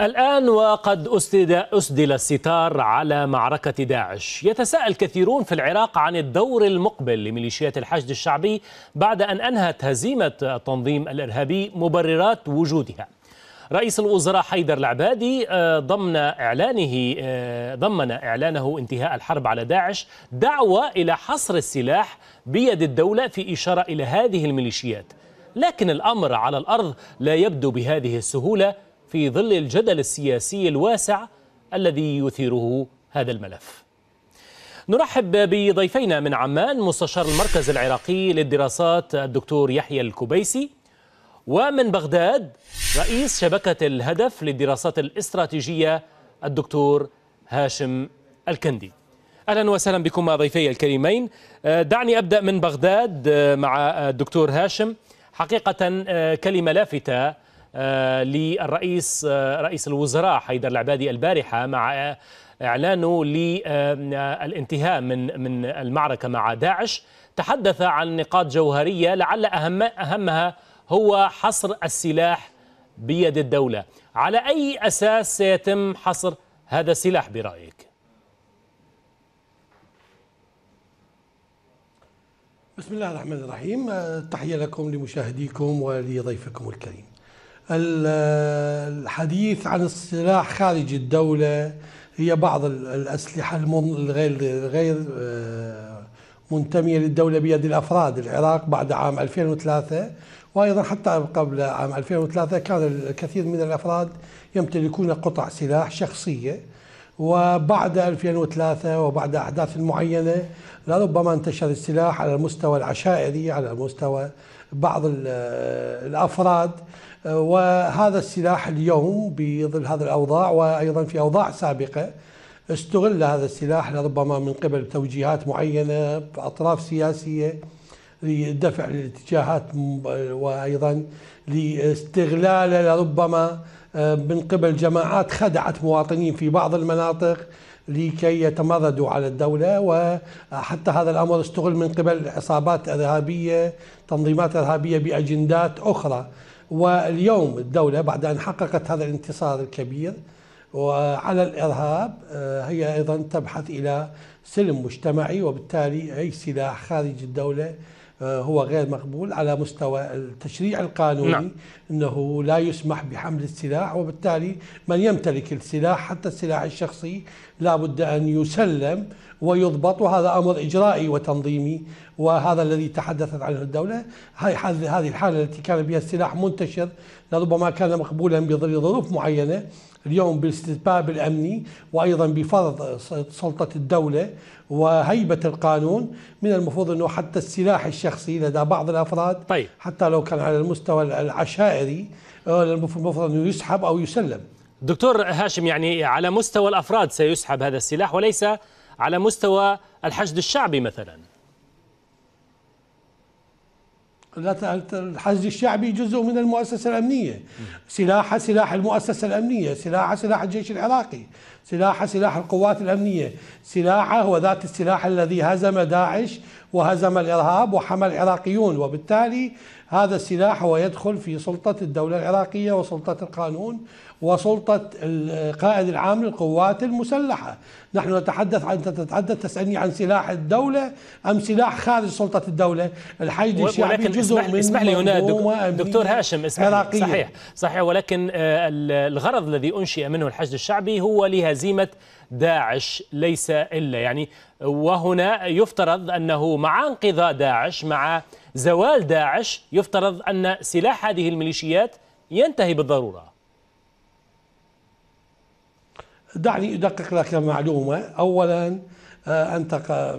الآن وقد أسدل, أسدل الستار على معركة داعش يتساءل كثيرون في العراق عن الدور المقبل لميليشيات الحشد الشعبي بعد أن أنهت هزيمة التنظيم الإرهابي مبررات وجودها رئيس الوزراء حيدر العبادي آه، ضمن إعلانه آه، ضمن إعلانه انتهاء الحرب على داعش دعوة إلى حصر السلاح بيد الدولة في إشارة إلى هذه الميليشيات لكن الأمر على الأرض لا يبدو بهذه السهولة في ظل الجدل السياسي الواسع الذي يثيره هذا الملف نرحب بضيفينا من عمان مستشار المركز العراقي للدراسات الدكتور يحيى الكبيسي ومن بغداد رئيس شبكة الهدف للدراسات الاستراتيجية الدكتور هاشم الكندي اهلا وسهلا بكم ضيفي الكريمين آه، دعني ابدا من بغداد آه، مع آه، الدكتور هاشم حقيقه كلمه لافته آه، للرئيس آه، رئيس الوزراء حيدر العبادي البارحة مع إعلانه للانتهاء آه، من من المعركة مع داعش تحدث عن نقاط جوهرية لعل أهم أهمها هو حصر السلاح بيد الدولة على أي أساس سيتم حصر هذا السلاح برأيك؟ بسم الله الرحمن الرحيم تحية لكم لمشاهديكم ولضيفكم الكريم الحديث عن السلاح خارج الدولة هي بعض الأسلحة الغير غير آه، منتمية للدولة بيد الأفراد العراق بعد عام 2003 وأيضا حتى قبل عام 2003 كان الكثير من الأفراد يمتلكون قطع سلاح شخصية وبعد 2003 وبعد أحداث معينة لربما انتشر السلاح على المستوى العشائري على مستوى بعض الأفراد وهذا السلاح اليوم بظل هذه الأوضاع وأيضا في أوضاع سابقة استغل هذا السلاح لربما من قبل توجيهات معينة أطراف سياسية لدفع الاتجاهات وأيضا لاستغلاله لربما آه، من قبل جماعات خدعت مواطنين في بعض المناطق لكي يتمردوا على الدولة وحتى هذا الأمر استغل من قبل عصابات إرهابية تنظيمات إرهابية بأجندات أخرى واليوم الدولة بعد أن حققت هذا الانتصار الكبير وعلى الإرهاب آه، هي أيضا تبحث إلى سلم مجتمعي وبالتالي أي سلاح خارج الدولة آه، هو غير مقبول على مستوى التشريع القانوني نعم. انه لا يسمح بحمل السلاح وبالتالي من يمتلك السلاح حتى السلاح الشخصي لا بد ان يسلم ويضبط وهذا امر اجرائي وتنظيمي وهذا الذي تحدثت عنه الدوله هاي هذه الحاله التي كان بها السلاح منتشر لربما كان مقبولا بظل ظروف معينه اليوم بالاستتباب الامني وايضا بفرض سلطه الدوله وهيبه القانون من المفروض انه حتى السلاح الشخصي لدى بعض الافراد طيب. حتى لو كان على المستوى العشائري آه، المفروض انه يسحب او يسلم دكتور هاشم يعني على مستوى الافراد سيسحب هذا السلاح وليس على مستوى الحشد الشعبي مثلا الحشد الشعبي جزء من المؤسسة الأمنية سلاحة سلاح المؤسسة الأمنية سلاحها سلاح الجيش العراقي سلاحة سلاح القوات الأمنية سلاحه هو ذات السلاح الذي هزم داعش وهزم الإرهاب وحمى العراقيون وبالتالي هذا السلاح هو يدخل في سلطة الدولة العراقية وسلطة القانون وسلطة القائد العام للقوات المسلحة نحن نتحدث عن تتحدث تسألني عن سلاح الدولة أم سلاح خارج سلطة الدولة الحشد الشعبي جزء اسمح من اسمح لي هنا دكتور هاشم اسمح عراقية. صحيح صحيح ولكن آه، الغرض الذي أنشئ منه الحشد الشعبي هو لهزيمة داعش ليس إلا يعني وهنا يفترض أنه مع انقضاء داعش مع زوال داعش يفترض أن سلاح هذه الميليشيات ينتهي بالضرورة دعني أدقق لك معلومة أولا آه، أنت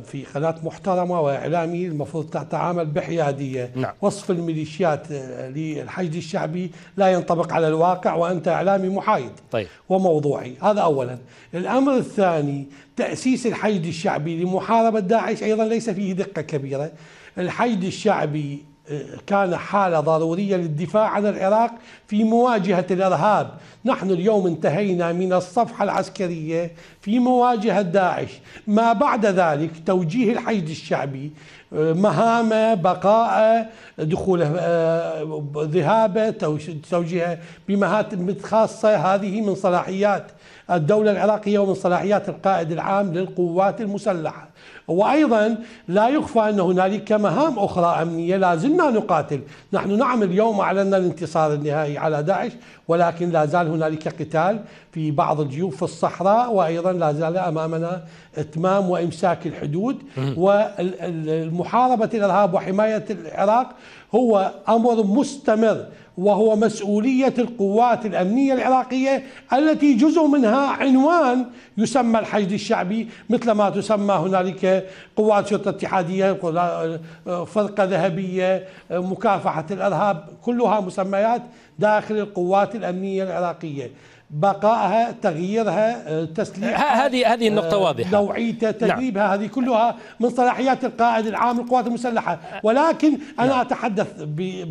في قناة محترمة وإعلامي المفروض تتعامل بحيادية نعم. وصف الميليشيات آه، للحشد الشعبي لا ينطبق على الواقع وأنت إعلامي محايد طيب. وموضوعي هذا أولا الأمر الثاني تأسيس الحشد الشعبي لمحاربة داعش أيضا ليس فيه دقة كبيرة الحشد الشعبي آه، كان حالة ضرورية للدفاع عن العراق في مواجهة الإرهاب نحن اليوم انتهينا من الصفحة العسكرية في مواجهة داعش ما بعد ذلك توجيه الحشد الشعبي آه، مهامه بقاء دخوله آه، ذهابه توجيهه بمهات خاصة هذه من صلاحيات الدولة العراقية ومن صلاحيات القائد العام للقوات المسلحة وأيضا لا يخفى أن هنالك مهام أخرى أمنية لا زلنا نقاتل نحن نعم اليوم أعلنا الانتصار النهائي على داعش ولكن لا زال هنالك قتال في بعض الجيوب في الصحراء وأيضا لا زال أمامنا إتمام وإمساك الحدود والمحاربة الإرهاب وحماية العراق هو أمر مستمر وهو مسؤولية القوات الأمنية العراقية التي جزء منها عنوان يسمى الحشد الشعبي مثل ما تسمى هنالك قوات شرطة اتحادية فرقة ذهبية مكافحة الإرهاب كلها مسميات داخل القوات الأمنية العراقية بقائها تغييرها آه، تسليحها هذه هذه آه، النقطه واضحه نوعيه نعم. تدريبها نعم. هذه كلها من صلاحيات القائد العام للقوات المسلحه ولكن انا نعم. اتحدث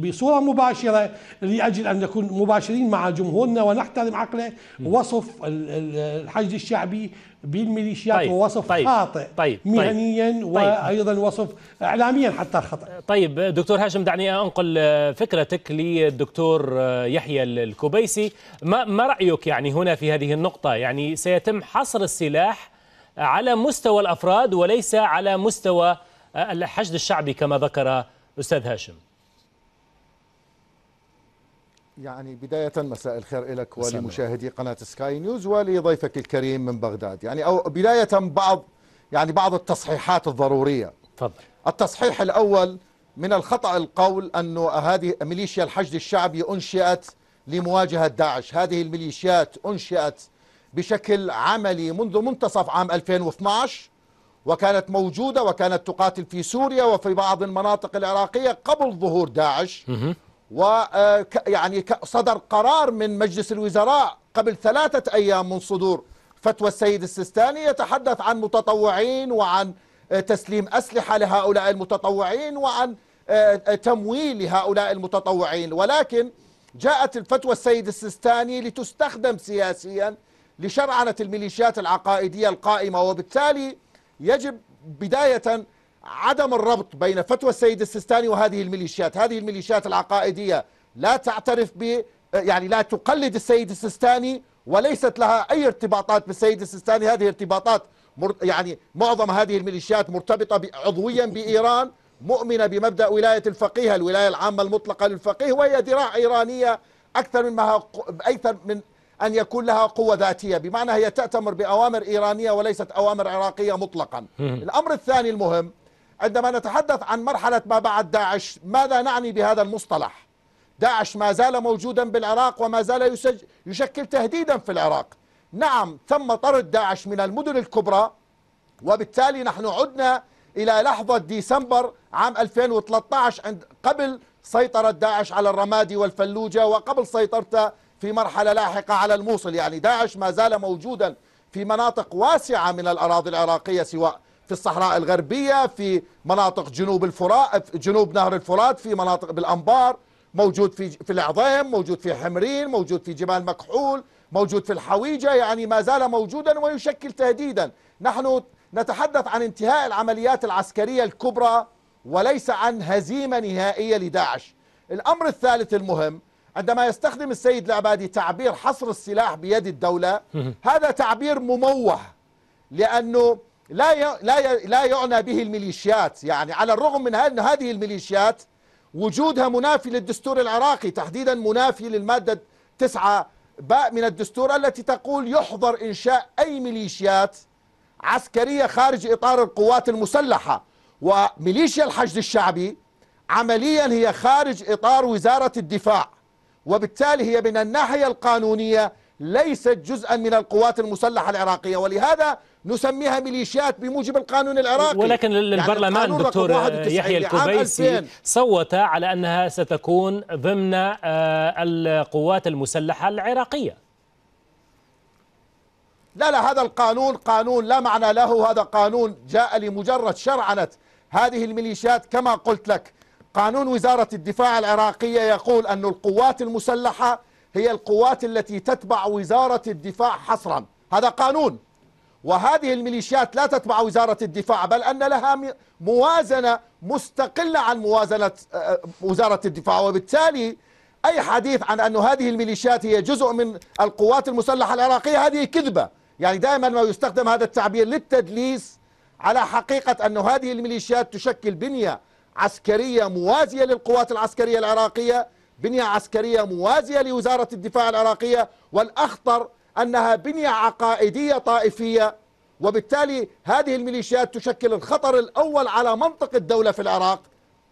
بصوره مباشره لاجل ان نكون مباشرين مع جمهورنا ونحترم عقله وصف الحشد الشعبي بالميليشيات طيب ووصف طيب خاطئ طيب،, طيب مهنيا طيب وايضا وصف اعلاميا حتى خطا طيب دكتور هاشم دعني انقل فكرتك للدكتور يحيى الكوبيسي ما ما رايك يعني هنا في هذه النقطه يعني سيتم حصر السلاح على مستوى الافراد وليس على مستوى الحشد الشعبي كما ذكر استاذ هاشم يعني بداية مساء الخير لك ولمشاهدي قناة سكاي نيوز ولضيفك الكريم من بغداد يعني أو بداية بعض يعني بعض التصحيحات الضرورية تفضل التصحيح الأول من الخطأ القول أن هذه ميليشيا الحشد الشعبي أنشئت لمواجهة داعش هذه الميليشيات أنشئت بشكل عملي منذ منتصف عام 2012 وكانت موجودة وكانت تقاتل في سوريا وفي بعض المناطق العراقية قبل ظهور داعش ويعني آه، صدر قرار من مجلس الوزراء قبل ثلاثة أيام من صدور فتوى السيد السيستاني يتحدث عن متطوعين وعن آه، تسليم أسلحة لهؤلاء المتطوعين وعن آه، تمويل لهؤلاء المتطوعين ولكن جاءت الفتوى السيد السيستاني لتستخدم سياسيا لشرعنة الميليشيات العقائدية القائمة وبالتالي يجب بداية عدم الربط بين فتوى السيد السيستاني وهذه الميليشيات هذه الميليشيات العقائدية لا تعترف ب يعني لا تقلد السيد السيستاني وليست لها أي ارتباطات بالسيد السيستاني هذه ارتباطات يعني معظم هذه الميليشيات مرتبطة عضويا بإيران مؤمنة بمبدأ ولاية الفقيه الولاية العامة المطلقة للفقيه وهي ذراع إيرانية أكثر من, أكثر من أن يكون لها قوة ذاتية بمعنى هي تأتمر بأوامر إيرانية وليست أوامر عراقية مطلقا الأمر الثاني المهم عندما نتحدث عن مرحلة ما بعد داعش ماذا نعني بهذا المصطلح داعش ما زال موجودا بالعراق وما زال يشكل تهديدا في العراق نعم تم طرد داعش من المدن الكبرى وبالتالي نحن عدنا إلى لحظة ديسمبر عام 2013 عند قبل سيطرة داعش على الرمادي والفلوجة وقبل سيطرته في مرحلة لاحقة على الموصل يعني داعش ما زال موجودا في مناطق واسعة من الأراضي العراقية سواء في الصحراء الغربية في مناطق جنوب الفرات جنوب نهر الفرات في مناطق بالأنبار موجود في في العظيم موجود في حمرين موجود في جبال مكحول موجود في الحويجة يعني ما زال موجودا ويشكل تهديدا نحن نتحدث عن انتهاء العمليات العسكرية الكبرى وليس عن هزيمة نهائية لداعش الأمر الثالث المهم عندما يستخدم السيد العبادي تعبير حصر السلاح بيد الدولة هذا تعبير مموه لأنه لا لا لا يعنى به الميليشيات يعني على الرغم من أن هذه الميليشيات وجودها منافي للدستور العراقي تحديدا منافي للمادة 9 باء من الدستور التي تقول يحظر إنشاء أي ميليشيات عسكرية خارج إطار القوات المسلحة وميليشيا الحشد الشعبي عمليا هي خارج إطار وزارة الدفاع وبالتالي هي من الناحية القانونية ليست جزءا من القوات المسلحة العراقية ولهذا نسميها ميليشيات بموجب القانون العراقي ولكن البرلمان يعني دكتور يحيى الكبيسي صوت على أنها ستكون ضمن آه، القوات المسلحة العراقية لا لا هذا القانون قانون لا معنى له هذا قانون جاء لمجرد شرعنة هذه الميليشيات كما قلت لك قانون وزارة الدفاع العراقية يقول أن القوات المسلحة هي القوات التي تتبع وزارة الدفاع حصرا هذا قانون وهذه الميليشيات لا تتبع وزارة الدفاع بل أن لها موازنة مستقلة عن موازنة آه، وزارة الدفاع وبالتالي أي حديث عن أن هذه الميليشيات هي جزء من القوات المسلحة العراقية هذه كذبة يعني دائما ما يستخدم هذا التعبير للتدليس على حقيقة أن هذه الميليشيات تشكل بنية عسكرية موازية للقوات العسكرية العراقية بنية عسكرية موازية لوزارة الدفاع العراقية والأخطر أنها بنية عقائدية طائفية وبالتالي هذه الميليشيات تشكل الخطر الأول على منطق الدولة في العراق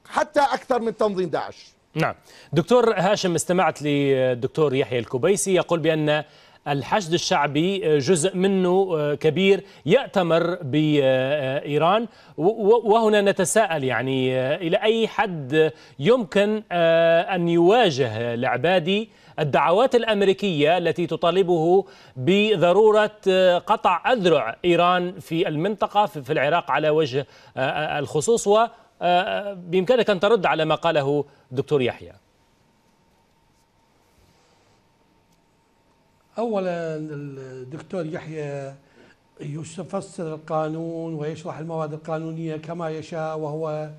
حتى أكثر من تنظيم داعش نعم دكتور هاشم استمعت للدكتور يحيى الكبيسي يقول بأن الحشد الشعبي جزء منه كبير يأتمر بإيران وهنا نتساءل يعني إلى أي حد يمكن أن يواجه العبادي الدعوات الأمريكية التي تطالبه بضرورة آه، قطع أذرع إيران في المنطقة في العراق على وجه آه، آه، الخصوص وبإمكانك أن ترد على ما قاله دكتور يحيى اولا الدكتور يحيى يفسر القانون ويشرح المواد القانونيه كما يشاء وهو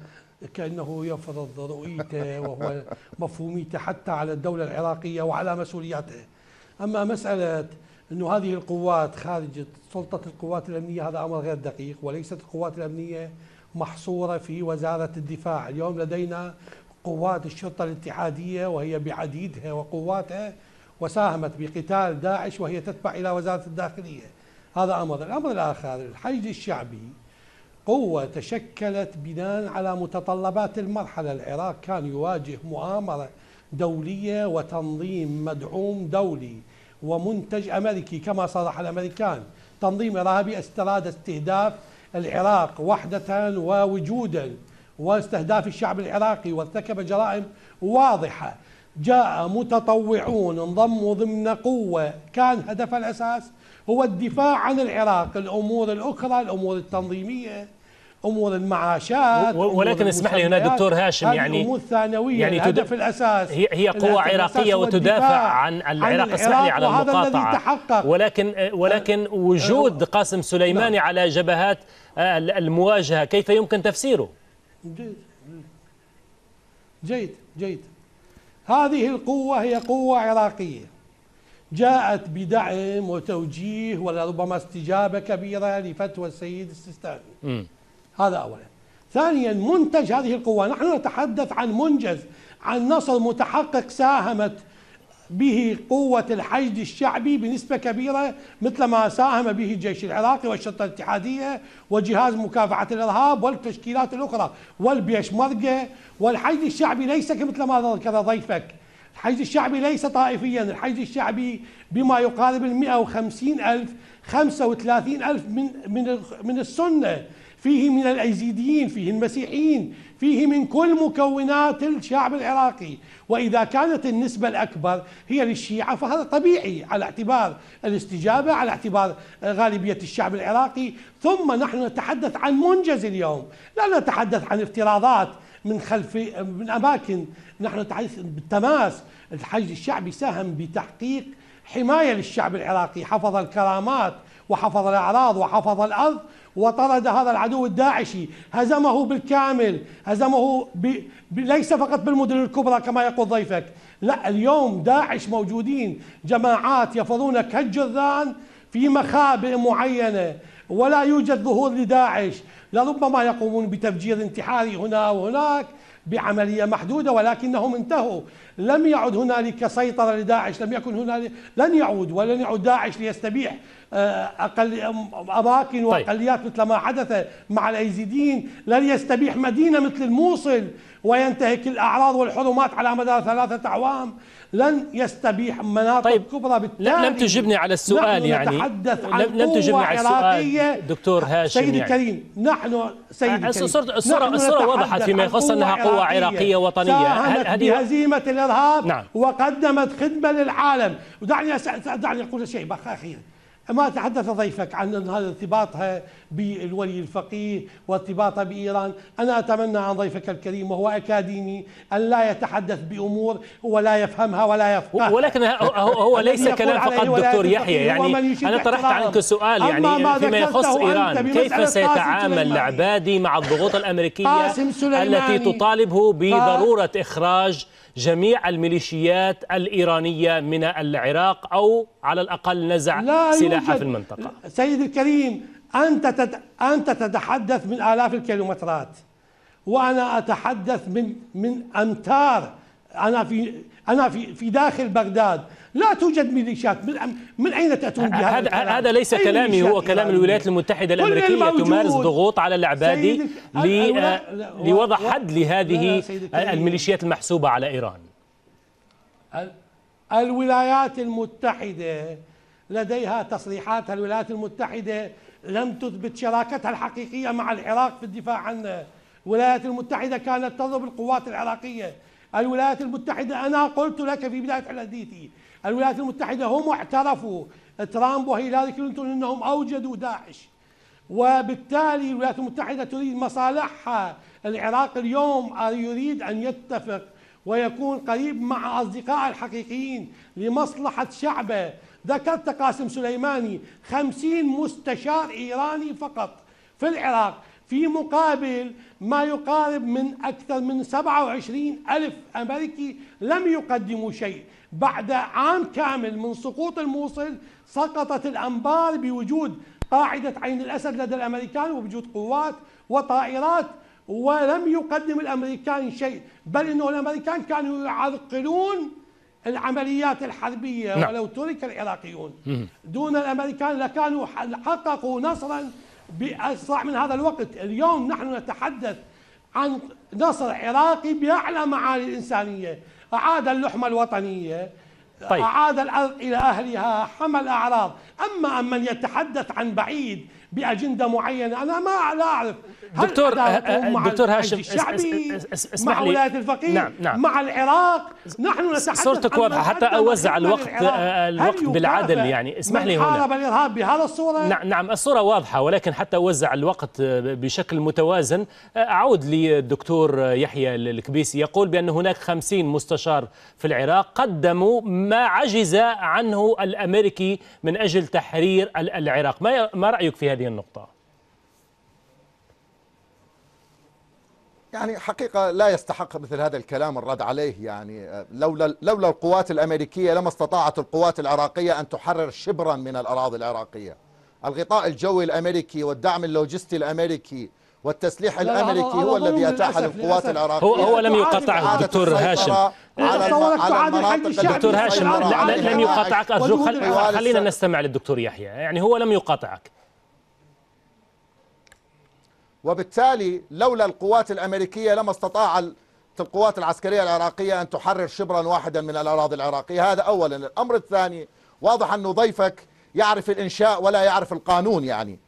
كانه يفرض رؤيته وهو مفهوميته حتى على الدوله العراقيه وعلى مسؤولياته اما مساله انه هذه القوات خارج سلطه القوات الامنيه هذا امر غير دقيق وليست القوات الامنيه محصوره في وزاره الدفاع، اليوم لدينا قوات الشرطه الاتحاديه وهي بعديدها وقواتها وساهمت بقتال داعش وهي تتبع الى وزاره الداخليه. هذا امر، الامر الاخر الحشد الشعبي قوة تشكلت بناء على متطلبات المرحلة العراق كان يواجه مؤامرة دولية وتنظيم مدعوم دولي ومنتج أمريكي كما صرح الأمريكان تنظيم إرهابي استراد استهداف العراق وحدة ووجودا واستهداف الشعب العراقي وارتكب جرائم واضحة جاء متطوعون انضموا ضمن قوة كان هدفها الأساس هو الدفاع عن العراق الأمور الأخرى الأمور التنظيمية امور المعاشات ولكن اسمح لي هنا دكتور هاشم يعني الامور الثانويه يعني الهدف الاساس هي, هي قوة عراقيه وتدافع عن العراق اسمح لي على المقاطعه ولكن نعم. ولكن وجود نعم. قاسم سليماني نعم. على جبهات المواجهه كيف يمكن تفسيره؟ جيد جيد جيد هذه القوه هي قوه عراقيه جاءت بدعم وتوجيه ولربما استجابه كبيره لفتوى السيد السيستاني هذا أولا ثانيا منتج هذه القوة نحن نتحدث عن منجز عن نصر متحقق ساهمت به قوة الحشد الشعبي بنسبة كبيرة مثل ما ساهم به الجيش العراقي والشرطة الاتحادية وجهاز مكافحة الإرهاب والتشكيلات الأخرى والبيشمركة والحشد الشعبي ليس كمثل ما ذكر ضيفك الحشد الشعبي ليس طائفيا الحشد الشعبي بما يقارب ال 150 ألف 35 ألف من, من, من السنة فيه من الأيزيديين فيه المسيحيين فيه من كل مكونات الشعب العراقي وإذا كانت النسبة الأكبر هي للشيعة فهذا طبيعي على اعتبار الاستجابة على اعتبار غالبية الشعب العراقي ثم نحن نتحدث عن منجز اليوم لا نتحدث عن افتراضات من خلف من أماكن نحن نتحدث بالتماس الحج الشعبي ساهم بتحقيق حماية للشعب العراقي حفظ الكرامات وحفظ الأعراض وحفظ الأرض وطرد هذا العدو الداعشي هزمه بالكامل هزمه ب... ليس فقط بالمدن الكبرى كما يقول ضيفك لا اليوم داعش موجودين جماعات يفرون كالجرذان في مخابئ معينة ولا يوجد ظهور لداعش لربما يقومون بتفجير انتحاري هنا وهناك بعملية محدودة ولكنهم انتهوا لم يعد هنالك سيطرة لداعش لم يكن هنالك لن يعود ولن يعود داعش ليستبيح آه، أقل أماكن طيب. وأقليات مثل ما حدث مع الأيزيديين لن يستبيح مدينة مثل الموصل وينتهك الأعراض والحرمات على مدار ثلاثة أعوام لن يستبيح مناطق طيب كبرى بالتالي يعني. لم تجبني على السؤال نحن يعني نتحدث عن لم, لم تجبني على السؤال دكتور هاشم سيدي يعني. الكريم نحن سيدي الكريم الصورة, الصورة وضحت فيما يخص أنها قوة عراقية وطنية هذه هزيمه الإرهاب نعم. وقدمت خدمة للعالم ودعني دعني أقول شيء أخيرا ما تحدث ضيفك عن ارتباطها بالولي الفقيه وارتباطها بإيران أنا أتمنى عن ضيفك الكريم وهو أكاديمي أن لا يتحدث بأمور هو لا يفهمها ولا يفهمها ولكن هو, هو ليس كلام فقط دكتور يحيى يعني أنا طرحت عنك سؤال يعني فيما يخص إيران كيف سيتعامل العبادي مع الضغوط الأمريكية التي تطالبه بضرورة إخراج جميع الميليشيات الإيرانية من العراق أو على الأقل نزع سلاحها في المنطقة سيد الكريم أنت, تت... أنت تتحدث من آلاف الكيلومترات وأنا أتحدث من, من أمتار أنا في أنا في في داخل بغداد لا توجد ميليشيات من من أين تأتون بهذا هذا هذا ليس كلامي هو كلام الولايات المتحدة الأمريكية تمارس ضغوط على العبادي آه، لوضع حد لهذه الميليشيات المحسوبة على إيران الولايات المتحدة لديها تصريحات الولايات المتحدة لم تثبت شراكتها الحقيقية مع العراق في الدفاع عنه الولايات المتحدة كانت تضرب القوات العراقية الولايات المتحدة أنا قلت لك في بداية حديثي الولايات المتحدة هم اعترفوا ترامب وهيلاري كلينتون أنهم أوجدوا داعش وبالتالي الولايات المتحدة تريد مصالحها العراق اليوم يريد أن يتفق ويكون قريب مع أصدقاء الحقيقيين لمصلحة شعبه ذكرت قاسم سليماني خمسين مستشار إيراني فقط في العراق في مقابل ما يقارب من أكثر من 27 ألف أمريكي لم يقدموا شيء بعد عام كامل من سقوط الموصل سقطت الأنبار بوجود قاعدة عين الأسد لدى الأمريكان وبوجود قوات وطائرات ولم يقدم الأمريكان شيء بل أنه الأمريكان كانوا يعرقلون العمليات الحربية نعم. ولو ترك العراقيون دون الأمريكان لكانوا حققوا نصرا بأسرع من هذا الوقت اليوم نحن نتحدث عن نصر عراقي بأعلى معالي الإنسانية أعاد اللحمة الوطنية طيب. أعاد الأرض إلى أهلها حمل أعراض أما من يتحدث عن بعيد بأجندة معينة أنا ما لا أعرف هل دكتور آه، آه، مع دكتور هاشم الشعبي اس اس اس مع ولاية الفقيه نعم نعم مع العراق نحن نتحدث صورتك واضحة حتى أوزع الوقت آه، الوقت بالعدل يعني اسمح لي هنا حارب الإرهاب بهذا الصورة نعم نعم الصورة واضحة ولكن حتى أوزع الوقت بشكل متوازن أعود للدكتور يحيى الكبيسي يقول بأن هناك 50 مستشار في العراق قدموا ما عجز عنه الأمريكي من أجل تحرير العراق ما رأيك في هذه النقطة؟ يعني حقيقة لا يستحق مثل هذا الكلام الرد عليه يعني آه، لولا لولا القوات الأمريكية لما استطاعت القوات العراقية أن تحرر شبرا من الأراضي العراقية الغطاء الجوي الأمريكي والدعم اللوجستي الأمريكي والتسليح الامريكي هو الذي اتاح للقوات العراقيه هو هو لم يقاطعه دكتور هاشم دكتور هاشم لم يقاطعك ارجوك خلينا نستمع للدكتور يحيى يعني هو لم يقاطعك وبالتالي لولا القوات الامريكيه لما استطاع القوات العسكريه العراقيه ان تحرر شبرا واحدا من الاراضي العراقيه هذا اولا الامر الثاني واضح انه ضيفك يعرف الانشاء ولا يعرف القانون يعني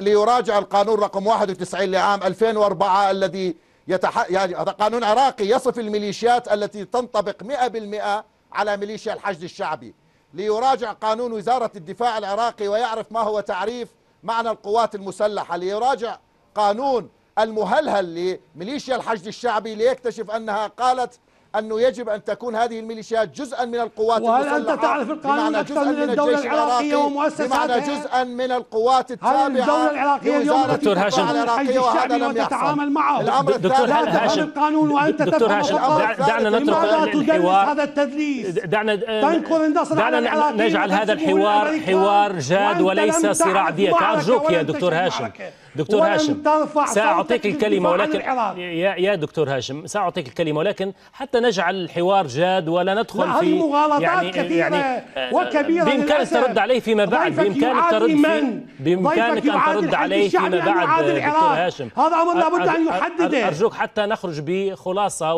ليراجع القانون رقم 91 لعام 2004 الذي يتح... يعني هذا قانون عراقي يصف الميليشيات التي تنطبق 100% على ميليشيا الحشد الشعبي ليراجع قانون وزارة الدفاع العراقي ويعرف ما هو تعريف معنى القوات المسلحة ليراجع قانون المهلهل لميليشيا الحشد الشعبي ليكتشف أنها قالت أنه يجب أن تكون هذه الميليشيات جزءا من القوات وهل المسلحة أنت تعرف القانون أكثر من الدولة العراقية ومؤسساتها جزءا من القوات التابعة هل الدولة العراقية اليوم دكتور هاشم العراقية وهذا لم يحصل معه دكتور لا تفهم القانون وأنت دكتور هاشم دعنا نترك الحوار هذا التدليس دعنا آه، تنكر النصر دعنا نجعل هذا الحوار حوار جاد وليس صراع ديك أرجوك يا دكتور هاشم دكتور ولن هاشم ترفع ساعطيك الكلمه ولكن يا, يا دكتور هاشم ساعطيك الكلمه ولكن حتى نجعل الحوار جاد ولا ندخل في مغالطات يعني-, يعني كثيره يعني وكبيره بامكانك ترد عليه فيما بعد بامكانك ترد من؟ بامكانك ان ترد عليه فيما بعد دكتور هاشم هذا امر لابد ان يحدده ارجوك حتى نخرج بخلاصه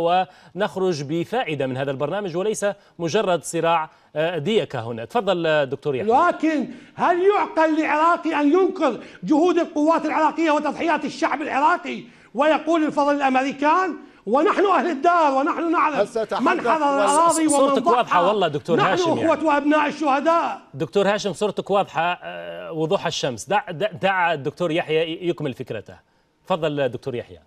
ونخرج بفائده من هذا البرنامج وليس مجرد صراع آه، ديكة هنا تفضل آه، دكتور يحيى لكن هل يعقل لعراقي أن ينكر جهود القوات العراقية وتضحيات الشعب العراقي ويقول الفضل الأمريكان ونحن اهل الدار ونحن نعلم من حرر الاراضي ومن صورتك واضحه والله دكتور نحن هاشم نحن يعني. اخوه يعني. وابناء الشهداء دكتور هاشم صورتك واضحه آه، وضوح الشمس دع, دع الدكتور يحيى يكمل فكرته تفضل دكتور يحيى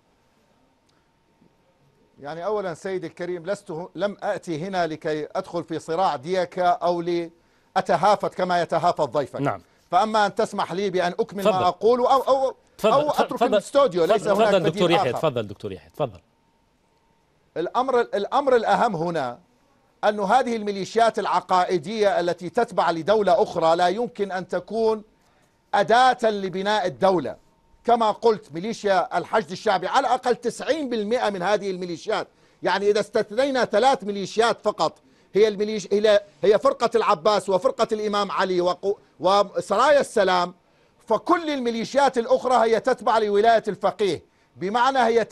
يعني أولا سيدي الكريم لست لم أتي هنا لكي أدخل في صراع ديك أو لأتهافت كما يتهافت ضيفك نعم فأما أن تسمح لي بأن أكمل فضل. ما أقول أو, أو, او أو أترك فضل. الاستوديو ليس فضل. هناك تفضل دكتور يحيى تفضل دكتور يحيى تفضل الأمر, الأمر الأهم هنا أن هذه الميليشيات العقائدية التي تتبع لدولة أخرى لا يمكن أن تكون أداة لبناء الدولة كما قلت ميليشيا الحشد الشعبي على الأقل 90% من هذه الميليشيات يعني إذا استثنينا ثلاث ميليشيات فقط هي الميليش هي فرقة العباس وفرقة الإمام علي وسرايا السلام فكل الميليشيات الأخرى هي تتبع لولاية الفقيه بمعنى هي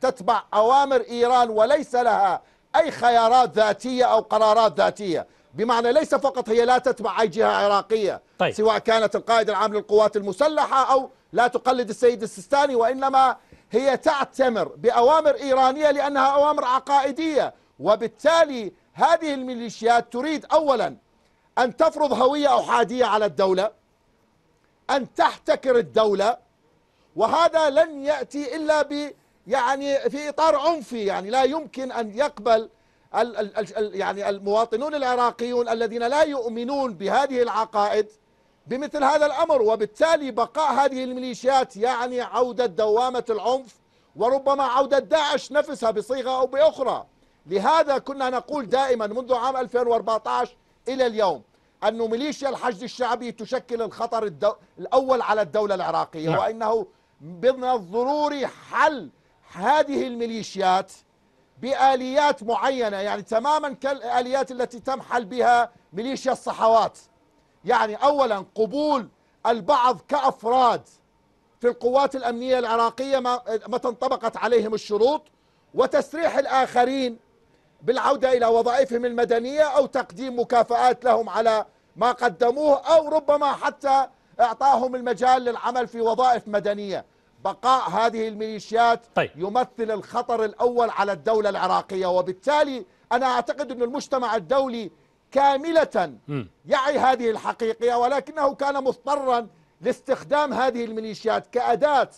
تتبع أوامر إيران وليس لها أي خيارات ذاتية أو قرارات ذاتية بمعنى ليس فقط هي لا تتبع أي جهة عراقية طيب. سواء كانت القائد العام للقوات المسلحة أو لا تقلد السيد السيستاني وإنما هي تعتمر بأوامر إيرانية لأنها أوامر عقائدية وبالتالي هذه الميليشيات تريد أولا أن تفرض هوية أحادية على الدولة أن تحتكر الدولة وهذا لن يأتي إلا ب يعني في إطار عنفي يعني لا يمكن أن يقبل ال ال ال يعني المواطنون العراقيون الذين لا يؤمنون بهذه العقائد بمثل هذا الأمر وبالتالي بقاء هذه الميليشيات يعني عودة دوامة العنف وربما عودة داعش نفسها بصيغة أو بأخرى لهذا كنا نقول دائما منذ عام 2014 إلى اليوم أن ميليشيا الحشد الشعبي تشكل الخطر الدو... الأول على الدولة العراقية نعم. وأنه من الضروري حل هذه الميليشيات بآليات معينة يعني تماما كالآليات التي تم حل بها ميليشيا الصحوات يعني أولا قبول البعض كأفراد في القوات الأمنية العراقية متى انطبقت عليهم الشروط وتسريح الآخرين بالعودة إلى وظائفهم المدنية أو تقديم مكافآت لهم على ما قدموه أو ربما حتى إعطاهم المجال للعمل في وظائف مدنية بقاء هذه الميليشيات طيب. يمثل الخطر الأول على الدولة العراقية وبالتالي أنا أعتقد أن المجتمع الدولي كاملة يعي هذه الحقيقة ولكنه كان مضطرا لاستخدام هذه الميليشيات كأداة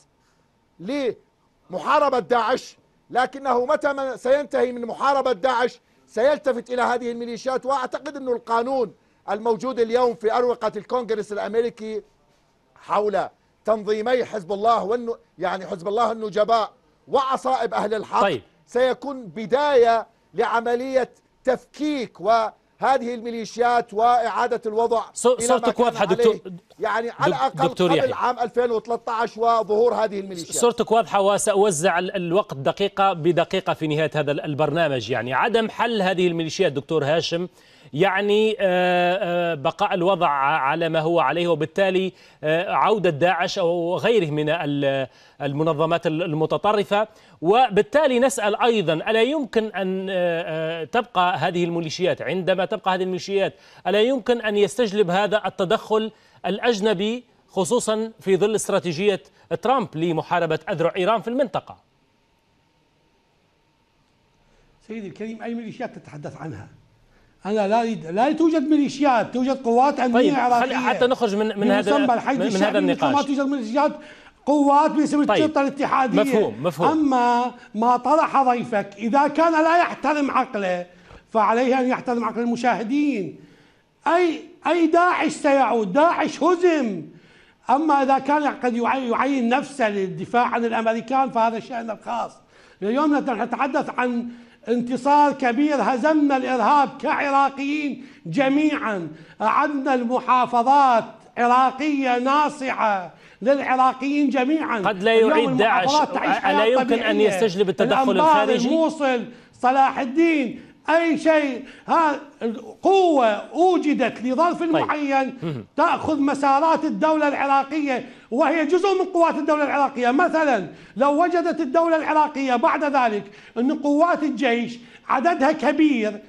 لمحاربة داعش لكنه متى ما سينتهي من محاربة داعش سيلتفت إلى هذه الميليشيات وأعتقد أن القانون الموجود اليوم في أروقة الكونغرس الأمريكي حول تنظيمي حزب الله والن... يعني حزب الله النجباء وعصائب أهل الحق طيب. سيكون بداية لعملية تفكيك و هذه الميليشيات وإعادة الوضع صورتك واضحة دكتور يعني على الأقل دكتور قبل يحيى. عام 2013 وظهور هذه الميليشيات صورتك واضحة وسأوزع الوقت دقيقة بدقيقة في نهاية هذا البرنامج يعني عدم حل هذه الميليشيات دكتور هاشم يعني آه، آه، بقاء الوضع على ما هو عليه وبالتالي آه، عودة داعش أو غيره من المنظمات المتطرفة وبالتالي نسأل أيضا ألا يمكن أن تبقى هذه الميليشيات عندما تبقى هذه الميليشيات ألا يمكن أن يستجلب هذا التدخل الأجنبي خصوصا في ظل استراتيجية ترامب لمحاربة أذرع إيران في المنطقة سيدي الكريم أي ميليشيات تتحدث عنها انا لا لا توجد ميليشيات توجد قوات امنيه طيب عراقيه حتى نخرج من من هذا من, من هذا النقاش ما توجد ميليشيات قوات باسم طيب. الشرطه الاتحاديه مفهوم مفهوم اما ما طرح ضيفك اذا كان لا يحترم عقله فعليه ان يحترم عقل المشاهدين اي اي داعش سيعود داعش هزم اما اذا كان قد يعين نفسه للدفاع عن الامريكان فهذا شان الخاص اليوم نحن نتحدث عن انتصار كبير هزمنا الإرهاب كعراقيين جميعا أعدنا المحافظات عراقية ناصعة للعراقيين جميعا قد لا يعيد داعش الا يمكن أن يستجلب التدخل الخارجي الموصل صلاح الدين أي شيء ها قوة أوجدت لظرف طيب. معين تأخذ مسارات الدولة العراقية وهي جزء من قوات الدولة العراقية مثلا لو وجدت الدولة العراقية بعد ذلك أن قوات الجيش عددها كبير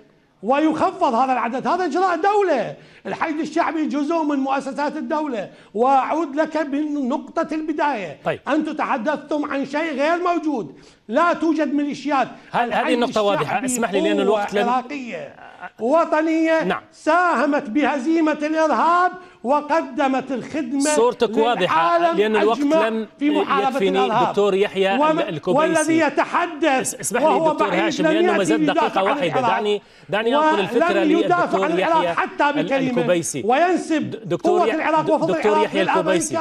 ويخفض هذا العدد هذا إجراء دولة الحشد الشعبي جزء من مؤسسات الدولة وأعود لك من نقطة البداية طيب. أنتم تحدثتم عن شيء غير موجود لا توجد ميليشيات هل هذه النقطة واضحة اسمح لي لأن الوقت لن... عراقية وطنية نعم. ساهمت بهزيمة الإرهاب وقدمت الخدمة صورتك واضحة لأن الوقت لم في يكفيني دكتور يحيى الكوبيسي والذي يتحدث اسمح لي دكتور هاشم لأنه ما زاد دقيقة واحدة دعني دعني أنقل الفكرة للدكتور يحيى حتى بكلمة الكوبيسي وينسب دكتور قوة العراق وفضل دكتور يحيى الكوبيسي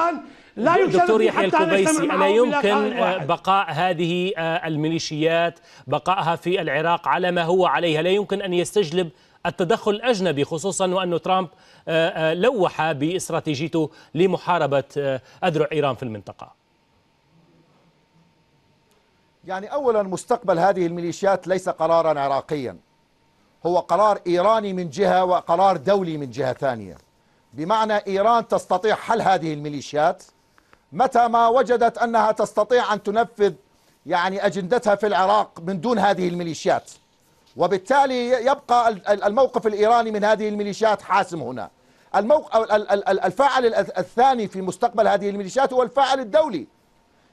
لا دكتور يحيى الكوبيسي ألا يمكن آه، بقاء هذه آه، الميليشيات بقائها في العراق على ما هو عليه لا يمكن أن يستجلب التدخل الأجنبي خصوصا وأن ترامب لوح باستراتيجيته لمحاربة أذرع آه، إيران في المنطقة يعني أولا مستقبل هذه الميليشيات ليس قرارا عراقيا هو قرار إيراني من جهة وقرار دولي من جهة ثانية بمعنى إيران تستطيع حل هذه الميليشيات متى ما وجدت أنها تستطيع أن تنفذ يعني أجندتها في العراق من دون هذه الميليشيات وبالتالي يبقى الموقف الإيراني من هذه الميليشيات حاسم هنا الموقع الفاعل الثاني في مستقبل هذه الميليشيات هو الفاعل الدولي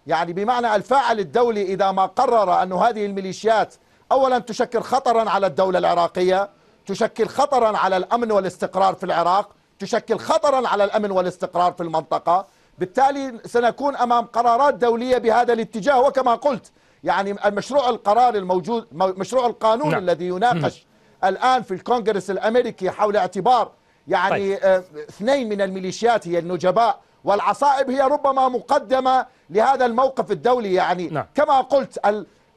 يعني بمعنى الفاعل الدولي إذا ما قرر أن هذه الميليشيات أولا تشكل خطرا على الدولة العراقية تشكل خطرا على الأمن والاستقرار في العراق تشكل خطرا على الأمن والاستقرار في المنطقة بالتالي سنكون أمام قرارات دولية بهذا الاتجاه وكما قلت يعني المشروع القرار الموجود مشروع القانون نعم. الذي يناقش الآن في الكونغرس الأمريكي حول اعتبار يعني طيب. آه، اثنين من الميليشيات هي النجباء والعصائب هي ربما مقدمة لهذا الموقف الدولي يعني نعم. كما قلت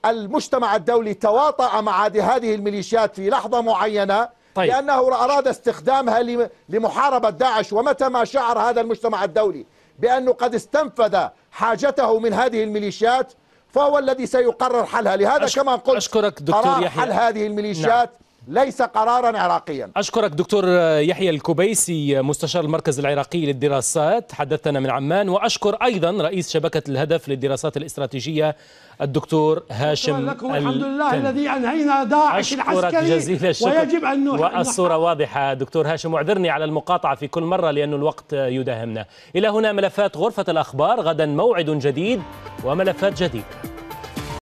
المجتمع الدولي تواطأ مع هذه الميليشيات في لحظة معينة طيب. لأنه أراد استخدامها لمحاربة داعش ومتى ما شعر هذا المجتمع الدولي بأنه قد استنفذ حاجته من هذه الميليشيات فهو الذي سيقرر حلها لهذا أشك... كما قلت أشكرك دكتور يحيى حل هذه الميليشيات نعم. ليس قرارا عراقيا أشكرك دكتور يحيى الكبيسي مستشار المركز العراقي للدراسات حدثنا من عمان وأشكر أيضا رئيس شبكة الهدف للدراسات الاستراتيجية الدكتور هاشم لكم الحمد لله الذي أنهينا داعش العسكري جزيل الشكر ويجب أن نحن والصورة واضحة دكتور هاشم واعذرني على المقاطعة في كل مرة لأن الوقت يداهمنا إلى هنا ملفات غرفة الأخبار غدا موعد جديد وملفات جديدة